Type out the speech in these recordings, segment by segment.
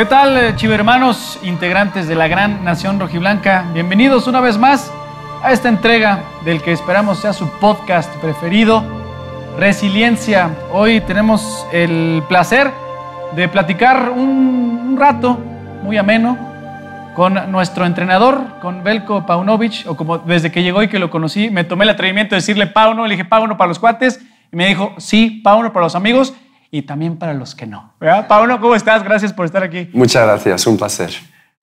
¿Qué tal, eh, chivermanos, integrantes de la gran nación rojiblanca? Bienvenidos una vez más a esta entrega del que esperamos sea su podcast preferido, Resiliencia. Hoy tenemos el placer de platicar un, rato muy ameno con nuestro entrenador, con Belko Paunovic, o como desde que llegó y que lo conocí, me tomé el atrevimiento de decirle Pauno, le dije Pauno para los cuates, y me dijo, sí, Pauno para los amigos, y también para los que no. ¿Verdad? Pauno, ¿cómo estás? Gracias por estar aquí. Muchas gracias, un placer.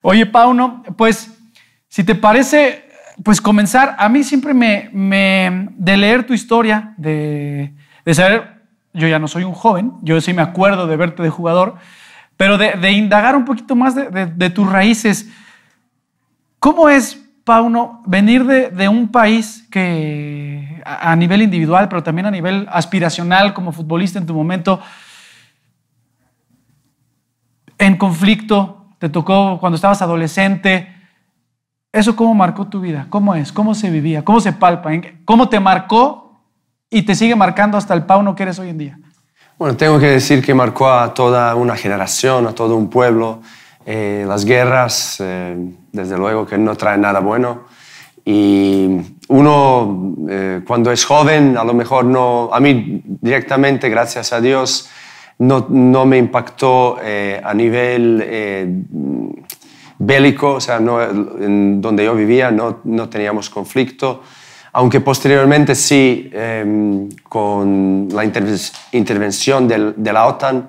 Oye, Pauno, pues si te parece, pues comenzar, a mí siempre me, de leer tu historia, de, de, saber, yo ya no soy un joven, yo sí me acuerdo de verte de jugador, pero de, indagar un poquito más de tus raíces. ¿Cómo es Pauno, venir de, un país que a, nivel individual, pero también a nivel aspiracional como futbolista en tu momento, en conflicto, te tocó cuando estabas adolescente, ¿eso cómo marcó tu vida? ¿Cómo es? ¿Cómo se vivía? ¿Cómo se palpa? ¿Cómo te marcó y te sigue marcando hasta el Pauno que eres hoy en día? Bueno, tengo que decir que marcó a toda una generación, a todo un pueblo. Eh, las guerras, eh, desde luego, que no traen nada bueno. Y uno, eh, cuando es joven, a lo mejor no, a mí directamente, gracias a Dios, no, no me impactó a nivel bélico, o sea, no, en donde yo vivía no, no teníamos conflicto, aunque posteriormente sí, con la intervención de la OTAN,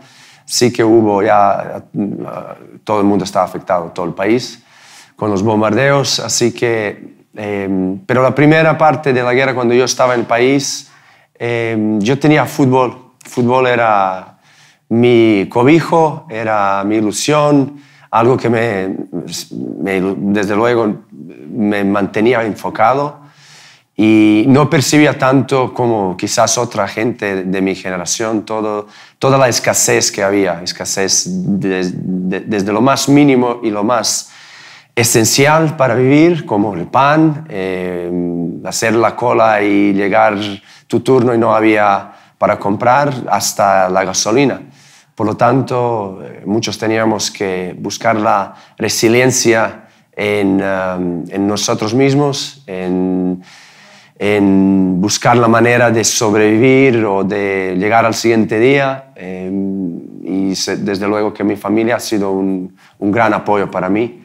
sí que hubo ya, eh, todo el mundo estaba afectado, todo el país, con los bombardeos, así que, em, pero la primera parte de la guerra cuando yo estaba en el país, em, yo tenía fútbol, fútbol era mi cobijo, era mi ilusión, algo que desde luego me mantenía enfocado y no percibía tanto como quizás otra gente de mi generación todo, toda la escasez que había, escasez desde lo más mínimo y lo más esencial para vivir, como el pan, eh, hacer la cola y llegar tu turno y no había para comprar, hasta la gasolina. Por lo tanto, eh, muchos teníamos que buscar la resiliencia en, eh, en nosotros mismos, en en buscar la manera de sobrevivir o de llegar al siguiente día. Em, y desde luego que mi familia ha sido un, un gran apoyo para mí.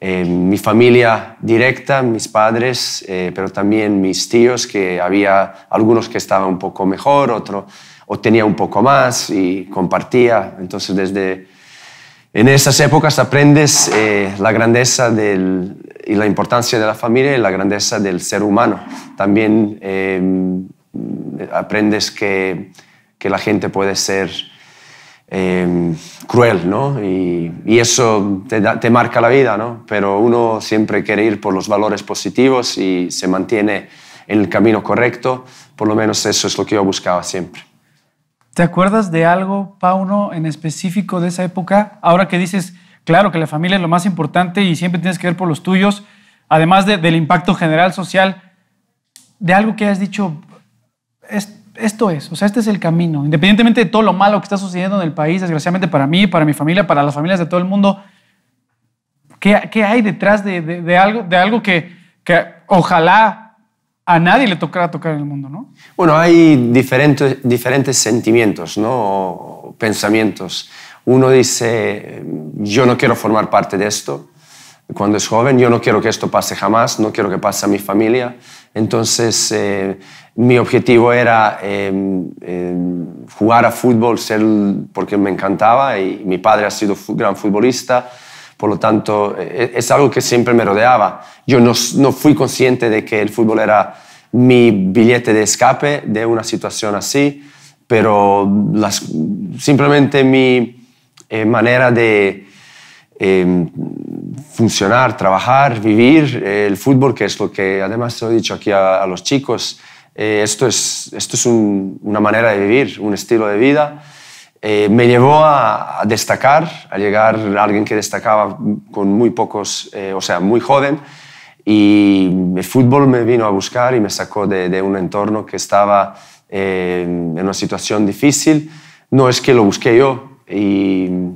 Em, mi familia directa, mis padres, eh, pero también mis tíos, que había algunos que estaban un poco mejor, otros o tenía un poco más y compartía. Entonces desde, en esas épocas aprendes eh, la grandeza y la importancia de la familia y la grandeza del ser humano. También eh, aprendes que, la gente puede ser eh, cruel, ¿no? Y, eso te, te, marca la vida, ¿no? Pero uno siempre quiere ir por los valores positivos y se mantiene en el camino correcto. Por lo menos eso es lo que yo buscaba siempre. ¿Te acuerdas de algo, Pauno, en específico de esa época? Ahora que dices, claro, que la familia es lo más importante y siempre tienes que ver por los tuyos, además del impacto general social, de algo que has dicho, esto es, o sea, este es el camino. Independientemente de todo lo malo que está sucediendo en el país, desgraciadamente para mí, para mi familia, para las familias de todo el mundo, ¿qué, hay detrás de, algo, de algo que ojalá a nadie le tocará tocar en el mundo, ¿no? Bueno, hay diferentes, diferentes sentimientos, ¿no? pensamientos. Uno dice, yo no quiero formar parte de esto. Cuando es joven, yo no quiero que esto pase jamás, no quiero que pase a mi familia. Entonces, eh, mi objetivo era em, em, jugar a fútbol, ser, porque me encantaba y mi padre ha sido gran futbolista. Por lo tanto, e, es algo que siempre me rodeaba. Yo no, no, fui consciente de que el fútbol era mi billete de escape de una situación así, pero simplemente mi eh, manera de em, funcionar, trabajar, vivir eh, el fútbol, que es lo que además lo he dicho aquí a, los chicos, eh, esto es, una manera de vivir, un estilo de vida. me llevó a, a, destacar, a llegar a alguien que destacaba con muy pocos, o sea, muy joven, y el fútbol me vino a buscar y me sacó de, un entorno que estaba eh, en una situación difícil. No es que lo busqué yo, y,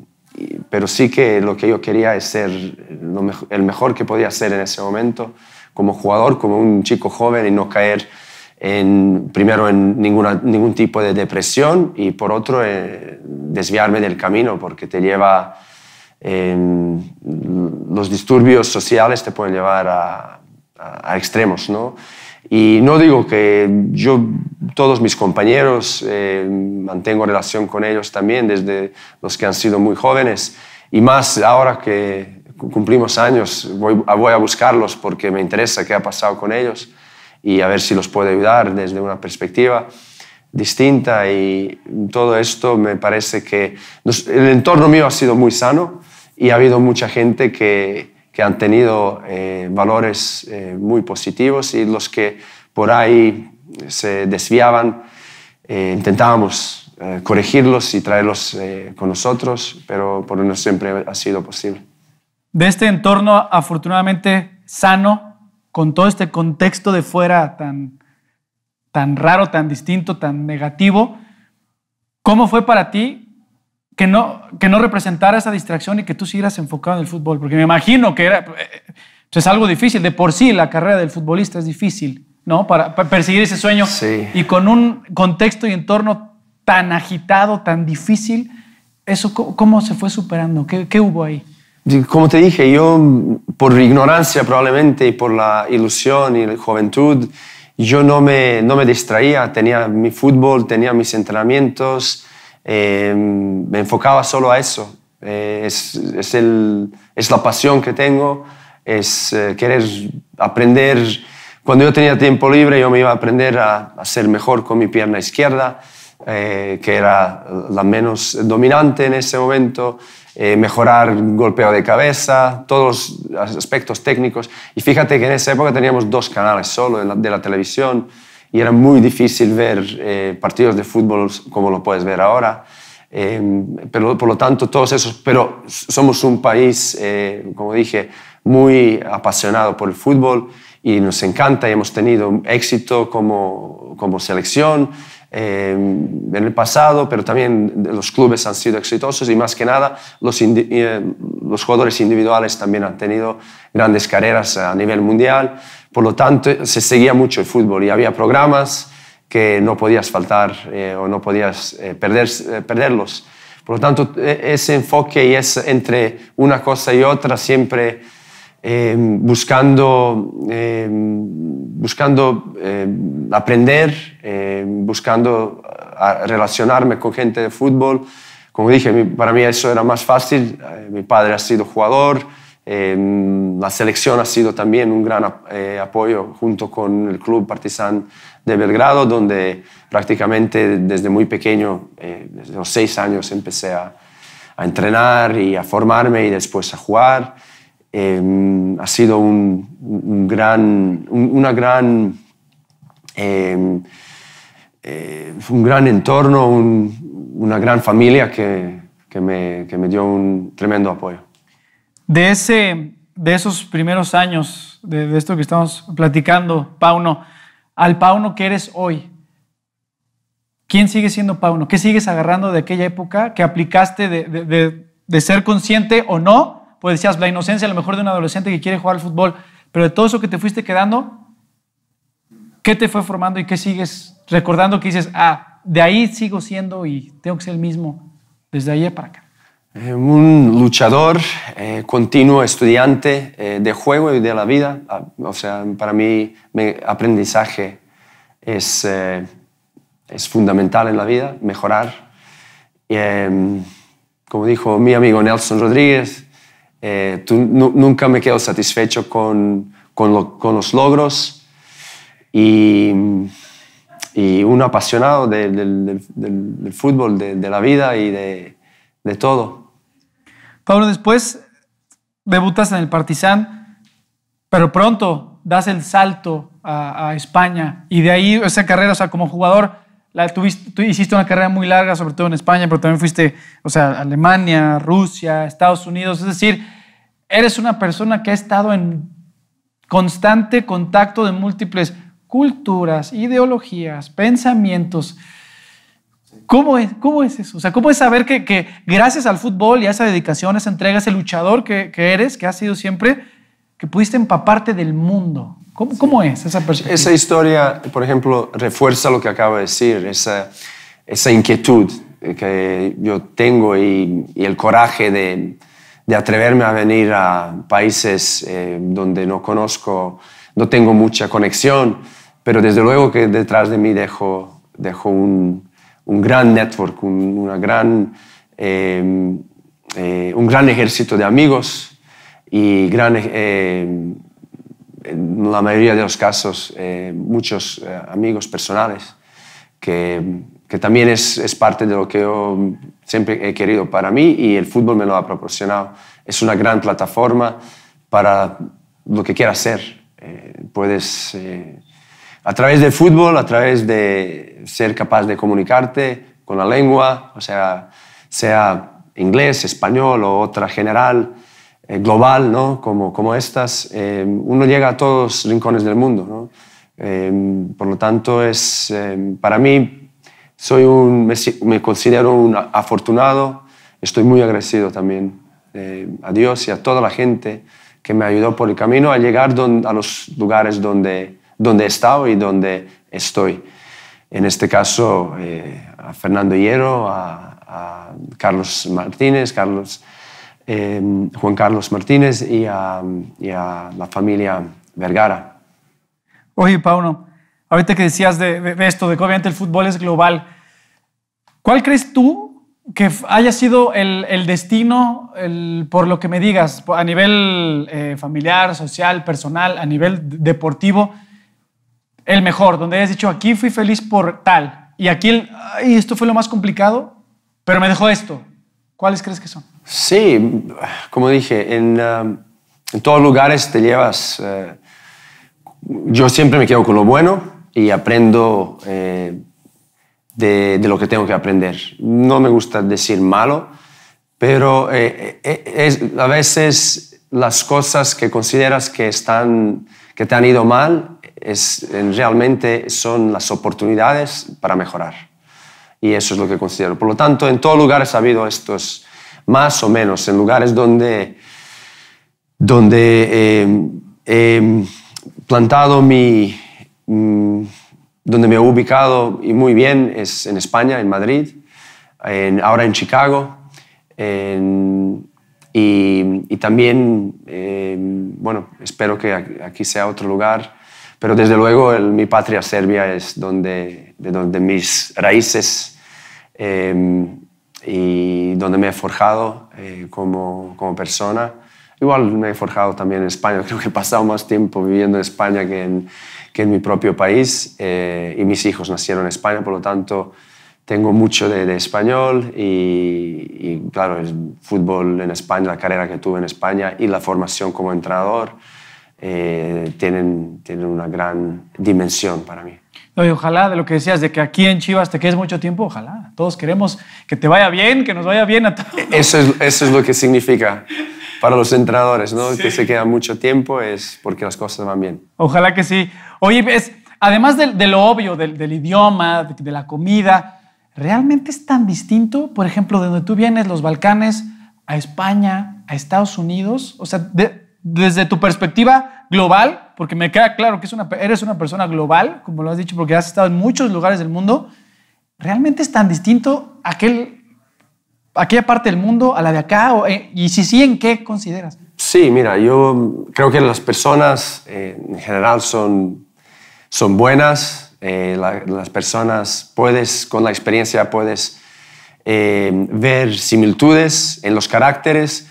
pero sí que lo que yo quería es ser el mejor que podía ser en ese momento como jugador, como un chico joven y no caer en, primero en ninguna, ningún tipo de depresión y por otro eh, desviarme del camino porque te lleva los disturbios sociales te pueden llevar a, extremos, ¿no? Y no digo que yo, todos mis compañeros, eh, mantengo relación con ellos también, desde los que han sido muy jóvenes, y más ahora que cumplimos años, voy, voy a buscarlos porque me interesa qué ha pasado con ellos y a ver si los puedo ayudar desde una perspectiva distinta y todo esto me parece que el entorno mío ha sido muy sano y ha habido mucha gente que, que han tenido eh, valores eh, muy positivos y los que por ahí se desviaban, eh, intentábamos corregirlos y traerlos con nosotros, pero por no siempre ha sido posible. De este entorno afortunadamente sano, con todo este contexto de fuera tan, tan raro, tan distinto, tan negativo, ¿cómo fue para ti que no, que no representara esa distracción y que tú siguieras enfocado en el fútbol, porque me imagino que era, eh, es algo difícil, de por sí la carrera del futbolista es difícil, ¿no? Para, perseguir ese sueño sí. y con un contexto y entorno tan agitado, tan difícil, eso ¿cómo se fue superando? ¿Qué, qué hubo ahí? Como te dije, yo por ignorancia probablemente y por la ilusión y la juventud, yo no me, no me distraía, tenía mi fútbol, tenía mis entrenamientos, Em, me enfocaba solo a eso. Eh, es, la pasión que tengo, es eh, querer aprender. Cuando yo tenía tiempo libre, yo me iba a aprender a, hacer ser mejor con mi pierna izquierda, eh, que era la menos dominante en ese momento, mejorar golpeo de cabeza, todos los aspectos técnicos. Y fíjate que en esa época teníamos dos canales solo de la televisión y era muy difícil ver eh, partidos de fútbol como lo puedes ver ahora. Em, pero, por lo tanto, todos esos, pero somos un país, eh, como dije, muy apasionado por el fútbol y nos encanta y hemos tenido éxito como, como selección em, en el pasado, pero también los clubes han sido exitosos y más que nada los, eh, los jugadores individuales también han tenido grandes carreras a nivel mundial. Por lo tanto, se seguía mucho el fútbol y había programas que no podías faltar eh, o no podías eh, eh, perderlos. Por lo tanto, e, ese enfoque y es entre una cosa y otra siempre em, buscando, em, buscando em, aprender, buscando relacionarme con gente de fútbol. Como dije, para mí eso era más fácil. Mi padre ha sido jugador, Em, la selección ha sido también un gran eh, apoyo junto con el club Partizan de Belgrado, donde prácticamente desde muy pequeño, eh, desde los seis años, empecé a, entrenar y a formarme y después a jugar. Em, ha sido un, gran, una gran, em, eh, un gran entorno, una gran familia que me dio un tremendo apoyo de, ese, de esos primeros años, de, esto que estamos platicando, Pauno, al Pauno que eres hoy, ¿quién sigue siendo Pauno? ¿Qué sigues agarrando de aquella época que aplicaste de, de, ser consciente o no? Pues decías, la inocencia a lo mejor de un adolescente que quiere jugar al fútbol, pero de todo eso que te fuiste quedando, ¿qué te fue formando y qué sigues recordando que dices, ah, de ahí sigo siendo y tengo que ser el mismo desde ayer para acá? Eh, un luchador, eh, continuo estudiante eh, de juego y de la vida. Ah, o sea, para mí mi aprendizaje es, es fundamental en la vida, mejorar. Em, como dijo mi amigo Nelson Rodríguez, nunca me quedo satisfecho con, con, los logros y, y un apasionado del, fútbol, de la vida y de de todo. Pablo, después debutas en el Partizan, pero pronto das el salto a, España y de ahí esa carrera, o sea, como jugador, la tuviste, tú hiciste una carrera muy larga, sobre todo en España, pero también fuiste, o sea, Alemania, Rusia, Estados Unidos, es decir, eres una persona que ha estado en constante contacto de múltiples culturas, ideologías, pensamientos. ¿Cómo es, ¿Cómo es eso? O sea, ¿cómo es saber que, que, gracias al fútbol y a esa dedicación, esa entrega, ese luchador que, eres, que has sido siempre, que pudiste empaparte del mundo? ¿Cómo, ¿Cómo, es esa perspectiva? Esa historia, por ejemplo, refuerza lo que acabo de decir, esa, esa inquietud que yo tengo y, el coraje de, de, atreverme a venir a países eh, donde no conozco, no tengo mucha conexión, pero desde luego que detrás de mí dejo, dejo un un gran network, un, una gran, em, eh, un gran ejército de amigos y eh, en la mayoría de los casos eh, muchos amigos personales que, que también es, es, parte de lo que yo siempre he querido para mí y el fútbol me lo ha proporcionado. Es una gran plataforma para lo que quieras hacer. puedes a través del fútbol, a través de ser capaz de comunicarte con la lengua, o sea, sea inglés, español o otra general, eh, global, ¿no? como, como estas, eh, uno llega a todos los rincones del mundo. Eh, por lo tanto, es, para mí, soy un, me, considero un afortunado, estoy muy agradecido también a Dios y a toda la gente que me ayudó por el camino a llegar a los lugares donde donde estado y donde estoy. En este caso, eh, a Fernando Hierro, a, Carlos Martínez, Carlos, em, Juan Carlos Martínez y a, la familia Vergara. Oye, Pauno, ahorita que decías de, esto, de que obviamente el fútbol es global, ¿cuál crees tú que haya sido el, destino, por lo que me digas, a nivel eh, familiar, social, personal, a nivel deportivo, el mejor, donde hayas dicho, aquí fui feliz por tal, y aquí, esto fue lo más complicado, pero me dejó esto. ¿Cuáles crees que son? Sí, como dije, en, um, en todos lugares te llevas... Eh, yo siempre me quedo con lo bueno y aprendo eh, de, lo que tengo que aprender. No me gusta decir malo, pero eh, a veces las cosas que consideras que, están, que te han ido mal es, realmente son las oportunidades para mejorar. Y eso es lo que considero. Por lo tanto, en todo lugares ha habido estos, más o menos, en lugares donde, donde eh, he plantado mi... Mm, donde me he ubicado y muy bien es en España, en Madrid, ahora en Chicago, y, también, eh, bueno, espero que aquí sea otro lugar pero desde luego mi patria Serbia es donde, de donde mis raíces em, y donde me he forjado eh, como, como, persona. Igual me he forjado también en España, creo que he pasado más tiempo viviendo en España que en, que en mi propio país eh, y mis hijos nacieron en España, por lo tanto tengo mucho de, español y, y, claro, el fútbol en España, la carrera que tuve en España y la formación como entrenador. Eh, tienen, tienen una gran dimensión para mí. ojalá de lo que decías, de que aquí en Chivas te quedes mucho tiempo, ojalá. Todos queremos que te vaya bien, que nos vaya bien a todos. E-, eso es, eso es lo que significa para los entrenadores, ¿no? Que se queda mucho tiempo es porque las cosas van bien. Ojalá que sí. Oye, es, además de, lo obvio, del, idioma, de, de, la comida, ¿realmente es tan distinto, por ejemplo, de donde tú vienes, los Balcanes, a España, a Estados Unidos? O sea, de, desde tu perspectiva global, porque me queda claro que eres una persona global, como lo has dicho, porque has estado en muchos lugares del mundo, ¿realmente es tan distinto aquel, aquella parte del mundo a la de acá? Eh, y si sí, ¿en qué consideras? Sí, mira, yo creo que las personas eh, en general son, buenas, eh, las personas puedes, con la experiencia puedes ver similitudes en los caracteres,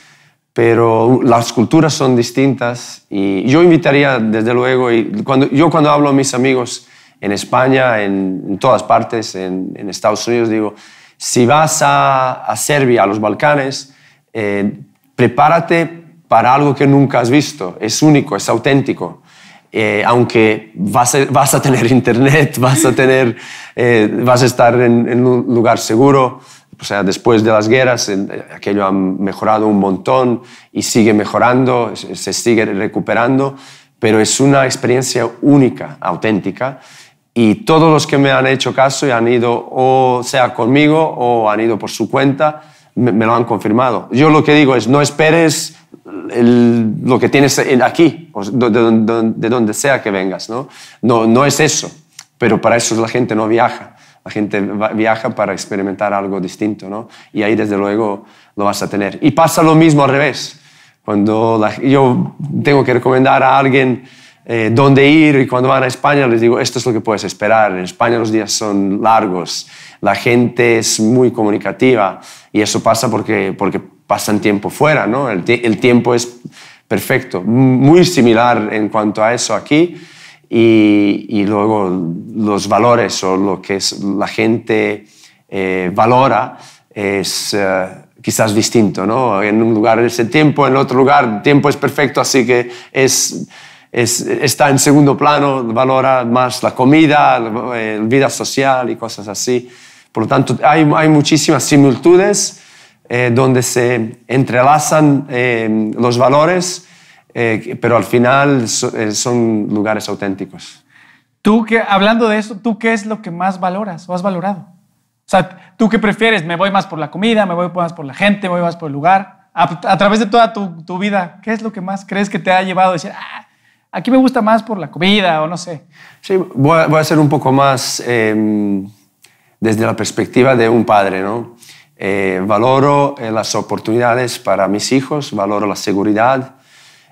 pero las culturas son distintas y yo invitaría desde luego, y cuando, yo cuando hablo a mis amigos en España, en, todas partes, en, Estados Unidos, digo, si vas a, a Serbia, a los Balcanes, eh, prepárate para algo que nunca has visto, es único, es auténtico. Eh, aunque vas a, tener internet, vas a, tener, eh, vas a estar en un lugar seguro, o sea, después de las guerras, eh, aquello ha mejorado un montón y sigue mejorando, se sigue recuperando, pero es una experiencia única, auténtica. Y todos los que me han hecho caso y han ido o sea conmigo o han ido por su cuenta, me, lo han confirmado. Yo lo que digo es, no esperes lo que tienes aquí, de, donde sea que vengas, ¿no? ¿no? No es eso, pero para eso la gente no viaja. La gente viaja para experimentar algo distinto, ¿no? Y ahí desde luego lo vas a tener. Y pasa lo mismo al revés. Cuando yo tengo que recomendar a alguien eh, dónde ir y cuando van a España les digo, esto es lo que puedes esperar. En España los días son largos, la gente es muy comunicativa y eso pasa porque, porque pasan tiempo fuera, ¿no? El, el tiempo es perfecto. Muy similar en cuanto a eso aquí y, luego los valores o lo que la gente eh, valora es eh, quizás distinto, ¿no? En un lugar es el tiempo, en otro lugar el tiempo es perfecto, así que es, está en segundo plano, valora más la comida, la vida social y cosas así. Por lo tanto, hay, hay muchísimas similitudes eh, donde se entrelazan los valores eh, pero al final eh, son lugares auténticos. Tú que, hablando de eso, ¿tú qué es lo que más valoras o has valorado? O sea, ¿tú qué prefieres? ¿Me voy más por la comida? ¿Me voy más por la gente? ¿Me voy más por el lugar? A, través de toda tu, vida, ¿qué es lo que más crees que te ha llevado a decir, ah, aquí me gusta más por la comida o no sé? Sí, voy a, ser un poco más em, desde la perspectiva de un padre, ¿no? Eh, valoro las oportunidades para mis hijos, valoro la seguridad,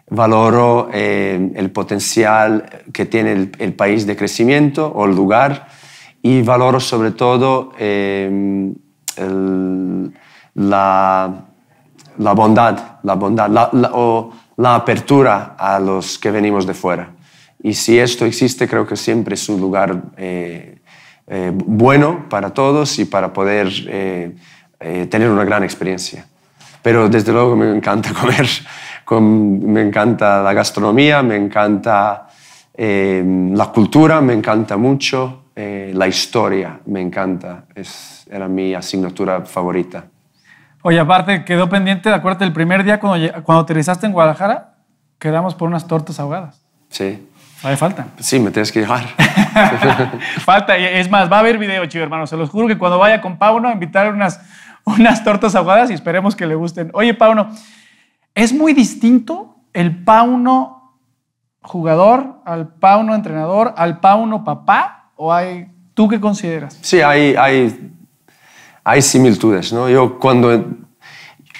valoro eh, el potencial que tiene el, país de crecimiento o el lugar y valoro sobre todo eh, la, bondad, la, bondad o la apertura a los que venimos de fuera. Y si esto existe, creo que siempre es un lugar eh, bueno para todos y para poder tener una gran experiencia. Pero desde luego me encanta comer me encanta la gastronomía, me encanta eh, la cultura, me encanta mucho eh, la historia, me encanta. Es, era mi asignatura favorita. Oye, aparte, quedó pendiente, de acuerdo, el primer día cuando, cuando aterrizaste en Guadalajara, quedamos por unas tortas ahogadas. Sí. ¿Hay falta? Sí, me tienes que llevar. falta, es más, va a haber video, chido, hermano. Se los juro que cuando vaya con Pauno, invitar unas, unas tortas ahogadas y esperemos que le gusten. Oye, Pauno, es muy distinto el Pauno jugador al Pauno entrenador al Pauno papá o hay tú qué consideras? Sí, hay hay hay similitudes, ¿no? Yo cuando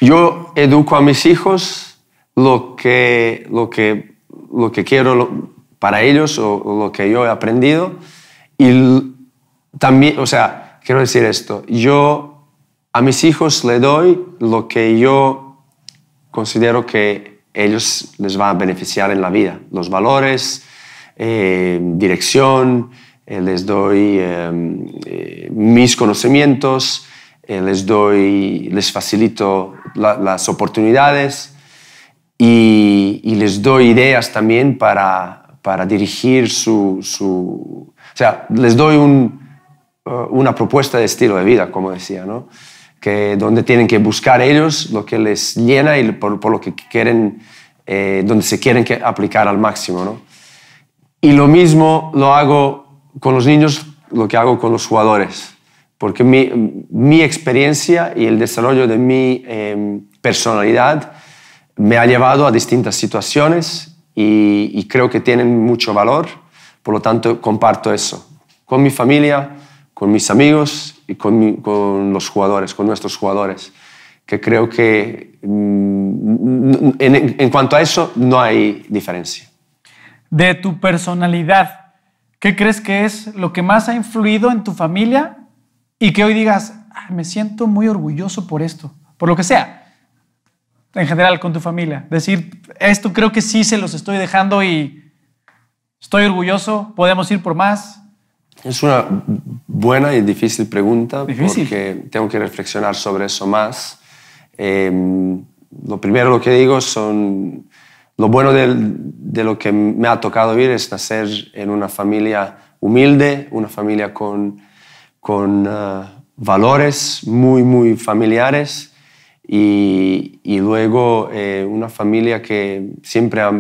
yo educo a mis hijos lo que lo que lo que quiero para ellos o, lo que yo he aprendido y también, o sea, quiero decir esto, yo a mis hijos le doy lo que yo considero que ellos les van a beneficiar en la vida. Los valores, eh, dirección, eh, les doy eh, mis conocimientos, les doy, les facilito las oportunidades y, y, les doy ideas también para, para dirigir su, su, O sea, les doy un, una propuesta de estilo de vida, como decía, ¿no? que donde tienen que buscar ellos lo que les llena y por, lo que quieren, eh, donde se quieren que aplicar al máximo. ¿no? Y lo mismo lo hago con los niños, lo que hago con los jugadores, porque mi, mi experiencia y el desarrollo de mi em, personalidad me ha llevado a distintas situaciones y creo que tienen mucho valor, por lo tanto comparto eso con mi familia, con mis amigos y con, con los jugadores, con nuestros jugadores, que creo que mm, en, en cuanto a eso no hay diferencia. De tu personalidad, ¿qué crees que es lo que más ha influido en tu familia y que hoy digas, me siento muy orgulloso por esto, por lo que sea, en general con tu familia. Decir, esto creo que sí se los estoy dejando y estoy orgulloso, podemos ir por más. Es una buena y difícil pregunta porque tengo que reflexionar sobre eso más. Em, lo primero lo que digo son, lo bueno de, lo que me ha tocado vivir es nacer en una familia humilde, una familia con, con ah, valores muy, muy familiares y, luego eh, una familia que siempre ha,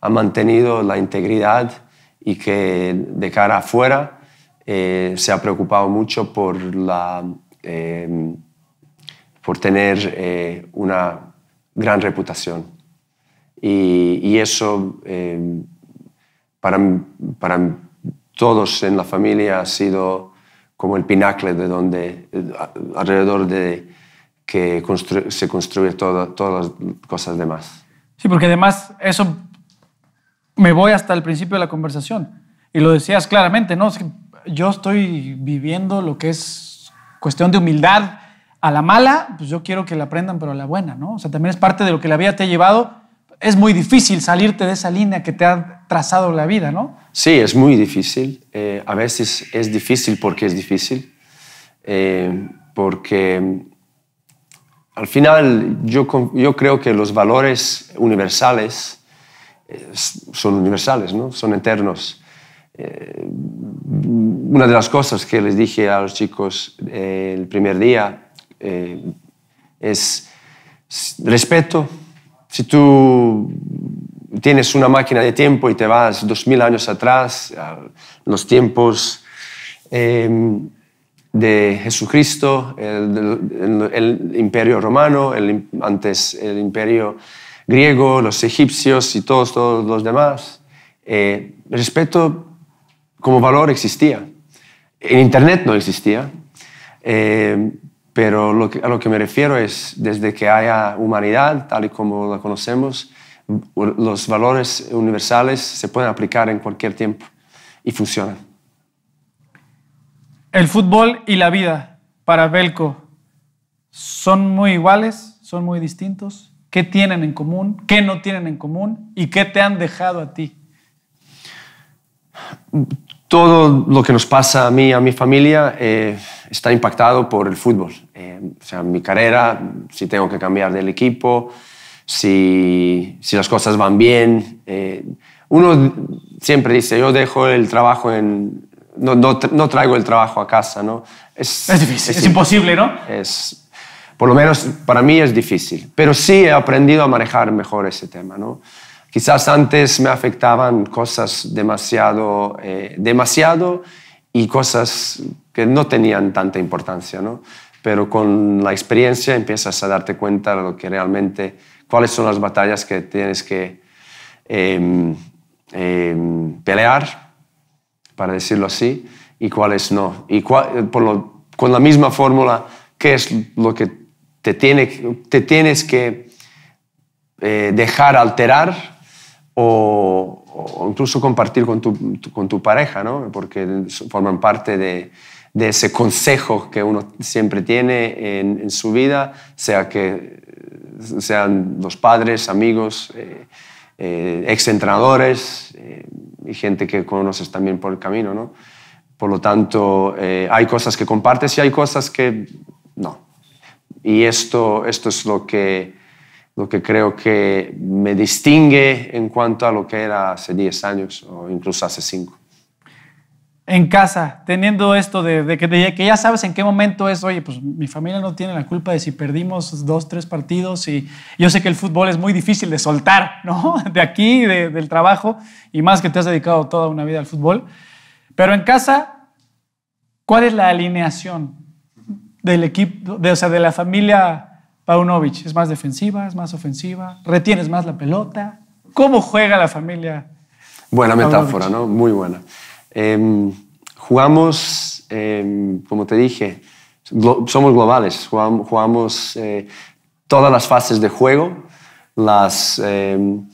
ha mantenido la integridad y que de cara afuera, eh, se ha preocupado mucho por, la, eh, por tener eh, una gran reputación. Y, eso para, para todos en la familia ha sido como el pinacle de donde, alrededor de que se construyen todas las cosas demás. Sí, porque además eso me voy hasta el principio de la conversación. Y lo decías claramente, ¿no? yo estoy viviendo lo que es cuestión de humildad a la mala, pues yo quiero que la aprendan, pero a la buena, ¿no? O sea, también es parte de lo que la vida te ha llevado. Es muy difícil salirte de esa línea que te ha trazado la vida, ¿no? Sí, es muy difícil. Eh, a veces es difícil porque es difícil. Eh, porque al final yo, yo creo que los valores universales eh, son universales, ¿no? Son eternos. Eh, una de las cosas que les dije a los chicos eh, el primer día eh, es respeto. Si tú tienes una máquina de tiempo y te vas dos mil años atrás, a los tiempos em, de Jesucristo, el, el, imperio romano, el, antes el imperio griego, los egipcios y todos, todos los demás, respeto como valor existía. En Internet no existía, eh, pero a lo que me refiero es, desde que haya humanidad, tal y como la conocemos, los valores universales se pueden aplicar en cualquier tiempo y funcionan. El fútbol y la vida para Belco son muy iguales, son muy distintos. ¿Qué tienen en común? ¿Qué no tienen en común? ¿Y qué te han dejado a ti? todo lo que nos pasa a mí, a mi familia, eh, está impactado por el fútbol. Eh, o sea, mi carrera, si tengo que cambiar del equipo, si, las cosas van bien. Eh, uno siempre dice, yo dejo el trabajo en... No, traigo el trabajo a casa, ¿no? Es, difícil, es, imposible, ¿no? por lo menos para mí es difícil. Pero sí he aprendido a manejar mejor ese tema, ¿no? Quizás antes me afectaban cosas demasiado, eh, demasiado y cosas que no tenían tanta importancia, ¿no? Pero con la experiencia empiezas a darte cuenta de lo que realmente, cuáles son las batallas que tienes que em, em, pelear, para decirlo así, y cuáles no. Y con la misma fórmula, qué es lo que te, tiene, te tienes que eh, dejar alterar o, incluso compartir con tu, con tu pareja, ¿no? porque forman parte de, de, ese consejo que uno siempre tiene en, su vida, sea que sean los padres, amigos, eh, eh, eh, y gente que conoces también por el camino. ¿no? Por lo tanto, eh, hay cosas que compartes y hay cosas que no. Y esto, esto es lo que lo que creo que me distingue en cuanto a lo que era hace 10 años o incluso hace 5. En casa, teniendo esto de, que, ya sabes en qué momento es, oye, pues mi familia no tiene la culpa de si perdimos dos, tres partidos y yo sé que el fútbol es muy difícil de soltar, ¿no? De aquí, del trabajo y más que te has dedicado toda una vida al fútbol. Pero en casa, ¿cuál es la alineación del equipo, de, o sea, de la familia Paunovic es más defensiva, es más ofensiva, retienes más la pelota. ¿Cómo juega la familia? Buena metáfora, ¿no? Muy buena. Em, jugamos, em, como te dije, somos globales, jugamos, eh, todas las fases de juego, las em,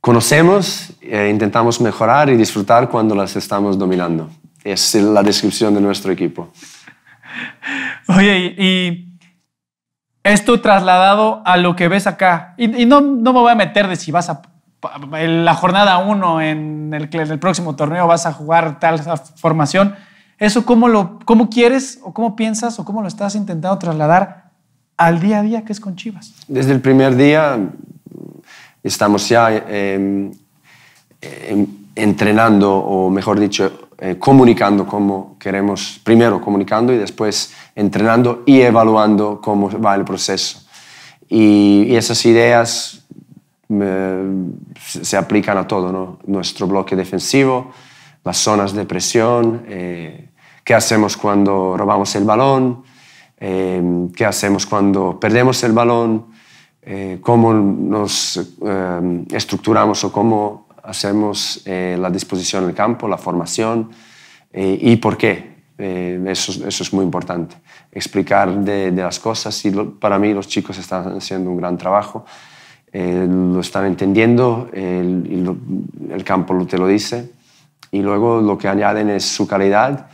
conocemos, e intentamos mejorar y disfrutar cuando las estamos dominando. Es la descripción de nuestro equipo. Oye, y esto trasladado a lo que ves acá. Y, no, me voy a meter de si vas a la jornada 1 en el, próximo torneo vas a jugar tal formación. ¿Eso cómo, lo, quieres o cómo piensas o cómo lo estás intentando trasladar al día a día que es con Chivas? Desde el primer día mm, estamos ya em, em, entrenando, o mejor dicho, eh, comunicando como queremos, primero comunicando y después entrenando y evaluando cómo va el proceso. Y, esas ideas eh, se aplican a todo, ¿no? nuestro bloque defensivo, las zonas de presión, eh, qué hacemos cuando robamos el balón, qué hacemos cuando perdemos el balón, cómo nos estructuramos o cómo hacemos eh, la disposición del campo, la formación eh, y por qué. Eh, eso, es muy importante. Explicar de, las cosas y para mí los chicos están haciendo un gran trabajo. lo están entendiendo, el campo te lo dice y luego lo que añaden es su calidad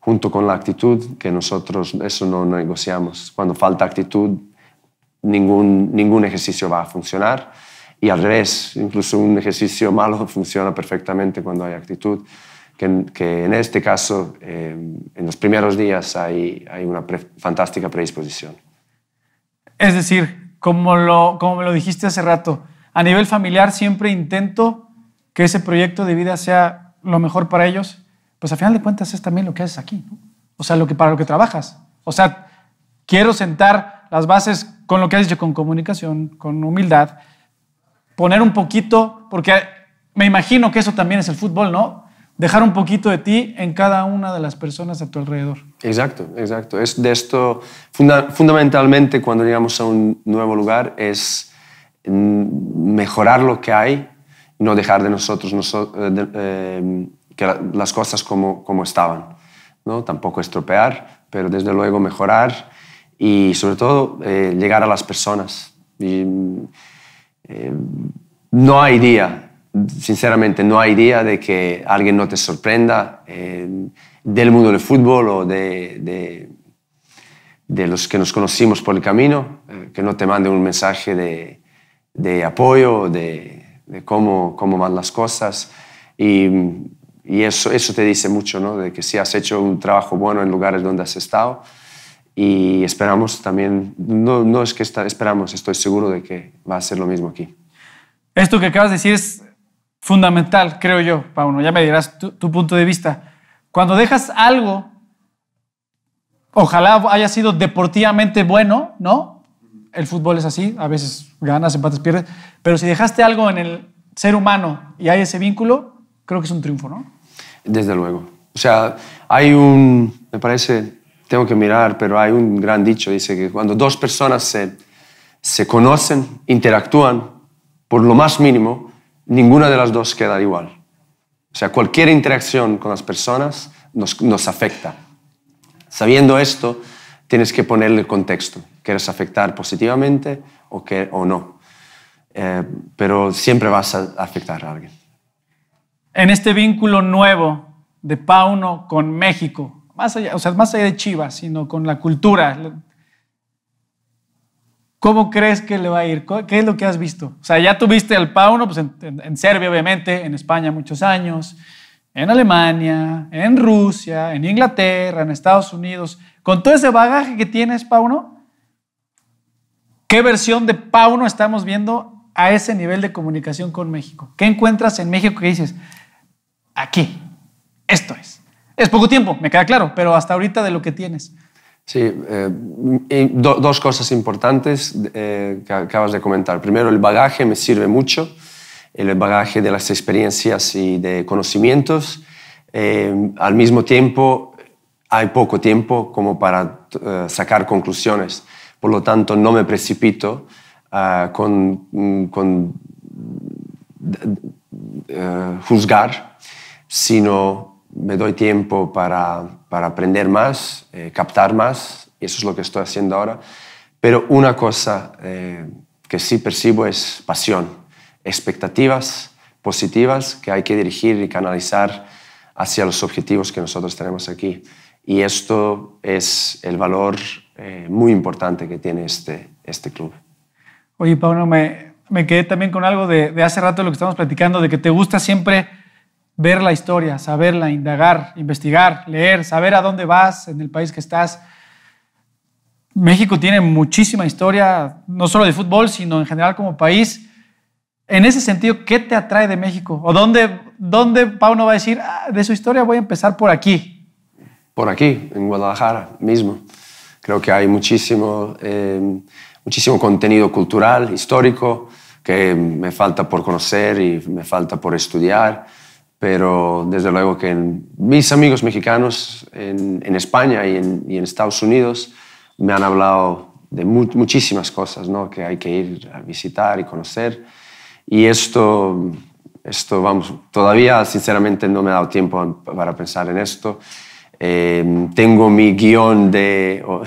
junto con la actitud, que nosotros eso no negociamos. Cuando falta actitud, ningún ejercicio va a funcionar. Y al revés, incluso un ejercicio malo funciona perfectamente cuando hay actitud. Que, en este caso, eh, en los primeros días hay, una fantástica predisposición. Es decir, como, me lo dijiste hace rato, a nivel familiar siempre intento que ese proyecto de vida sea lo mejor para ellos, pues a final de cuentas es también lo que haces aquí, o sea, lo que, para lo que trabajas. O sea, quiero sentar las bases con lo que has dicho, con comunicación, con humildad, poner un poquito, porque me imagino que eso también es el fútbol, ¿no? Dejar un poquito de ti en cada una de las personas a tu alrededor. Exacto, exacto. Es de esto, fundamentalmente cuando llegamos a un nuevo lugar es mm, mejorar lo que hay, no dejar de nosotros, eh, em, las cosas como, como estaban. ¿no? Tampoco estropear, pero desde luego mejorar y sobre todo eh, llegar a las personas. Y, eh, no hay día, sinceramente, no hay día de que alguien no te sorprenda eh, del mundo del fútbol o de, los que nos conocimos por el camino, eh, que no te mande un mensaje de, apoyo, de, cómo, van las cosas. Y, eso, eso te dice mucho, ¿no? De que si has hecho un trabajo bueno en lugares donde has estado, y esperamos también, no, no es que esperamos, estoy seguro de que va a ser lo mismo aquí. Esto que acabas de decir es fundamental, creo yo, Pauno. Ya me dirás tu, tu punto de vista. Cuando dejas algo, ojalá haya sido deportivamente bueno, ¿no? El fútbol es así, a veces ganas, empates, pierdes, pero si dejaste algo en el ser humano y hay ese vínculo, creo que es un triunfo, ¿no? Desde luego. O sea, hay un, me parece, tengo que mirar, pero hay un gran dicho, dice que cuando dos personas se, se conocen, interactúan, por lo más mínimo, ninguna de las dos queda igual. O sea, cualquier interacción con las personas nos, nos afecta. Sabiendo esto, tienes que ponerle contexto. ¿Quieres afectar positivamente o, que, o no? Eh, pero siempre vas a afectar a alguien. En este vínculo nuevo de Pauno con México, más allá, sea, más allá de Chivas, sino con la cultura. ¿Cómo crees que le va a ir? ¿Qué es lo que has visto? O sea, ya tuviste al Pauno pues en, en Serbia, obviamente, en España muchos años, en Alemania, en Rusia, en Inglaterra, en Estados Unidos. Con todo ese bagaje que tienes, Pauno, ¿qué versión de Pauno estamos viendo a ese nivel de comunicación con México? ¿Qué encuentras en México que dices, aquí, esto es? Es poco tiempo, me queda claro, pero hasta ahorita de lo que tienes. Sí, eh, dos cosas importantes eh, que acabas de comentar. Primero, el bagaje me sirve mucho, el bagaje de las experiencias y de conocimientos. Eh, al mismo tiempo, hay poco tiempo como para sacar conclusiones. Por lo tanto, no me precipito ah, con, mm, juzgar, sino me doy tiempo para, aprender más, eh, captar más, y eso es lo que estoy haciendo ahora. Pero una cosa eh, que sí percibo es pasión, expectativas positivas que hay que dirigir y canalizar hacia los objetivos que nosotros tenemos aquí. Y esto es el valor eh, muy importante que tiene este, este club. Oye, Pablo, me, quedé también con algo de, de hace rato lo que estamos platicando, de que te gusta siempre ver la historia, saberla, indagar, investigar, leer, saber a dónde vas en el país que estás. México tiene muchísima historia, no solo de fútbol, sino en general como país. En ese sentido, ¿qué te atrae de México? ¿O dónde, dónde no va a decir, ah, de su historia voy a empezar por aquí? Por aquí, en Guadalajara mismo. Creo que hay muchísimo, em, muchísimo contenido cultural, histórico, que me falta por conocer y me falta por estudiar pero desde luego que mis amigos mexicanos en, España y en, Estados Unidos me han hablado de muchísimas cosas ¿no? que hay que ir a visitar y conocer. Y esto, esto, vamos, todavía sinceramente no me ha dado tiempo para pensar en esto. Em, tengo mi guión de, o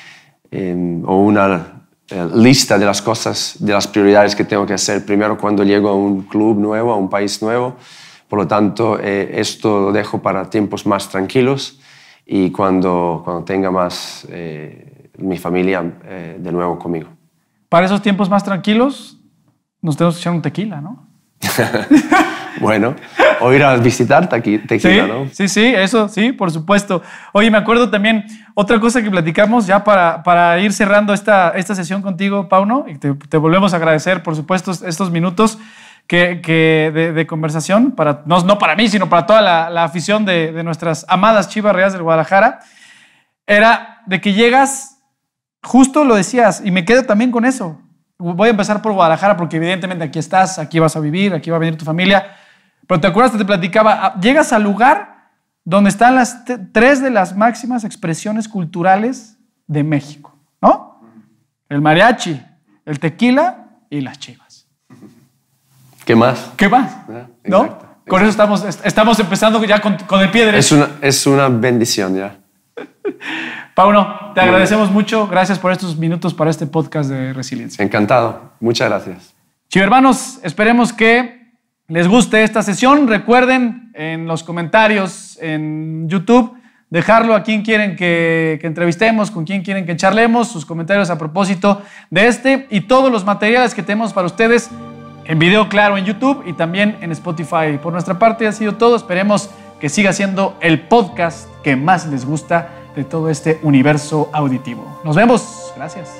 em, una eh, lista de las cosas, de las prioridades que tengo que hacer primero cuando llego a un club nuevo, a un país nuevo por lo tanto, eh, esto lo dejo para tiempos más tranquilos y cuando, cuando tenga más eh, mi familia eh, de nuevo conmigo. Para esos tiempos más tranquilos, nos tenemos que echar un tequila, ¿no? bueno, o ir a visitar tequila, ¿no? Sí, sí, eso, sí, por supuesto. Oye, me acuerdo también otra cosa que platicamos ya para, para ir cerrando esta, esta sesión contigo, Pauno, y te, te volvemos a agradecer, por supuesto, estos minutos que, de, conversación, para, no, para mí, sino para toda la, afición de, de, nuestras amadas Chivas Reales del Guadalajara, era de que llegas, justo lo decías, y me quedo también con eso. Voy a empezar por Guadalajara porque evidentemente aquí estás, aquí vas a vivir, aquí va a venir tu familia. Pero te acuerdas que te platicaba, ah, llegas al lugar donde están las tres de las máximas expresiones culturales de México, ¿no? El mariachi, el tequila y las chivas. ¿Qué más? ¿Qué más? Ah, ¿No? con eso estamos, estamos empezando ya con, el pie Es una, es una bendición ya. Pauno, te agradecemos mucho. Gracias por estos minutos para este podcast de Resiliencia. Encantado. Muchas gracias. Chivo hermanos, esperemos que les guste esta sesión. Recuerden en los comentarios en YouTube dejarlo a quien quieren que, que, entrevistemos, con quien quieren que charlemos, sus comentarios a propósito de este y todos los materiales que tenemos para ustedes en video claro en YouTube y también en Spotify. Por nuestra parte ha sido todo. Esperemos que siga siendo el podcast que más les gusta de todo este universo auditivo. Nos vemos. Gracias.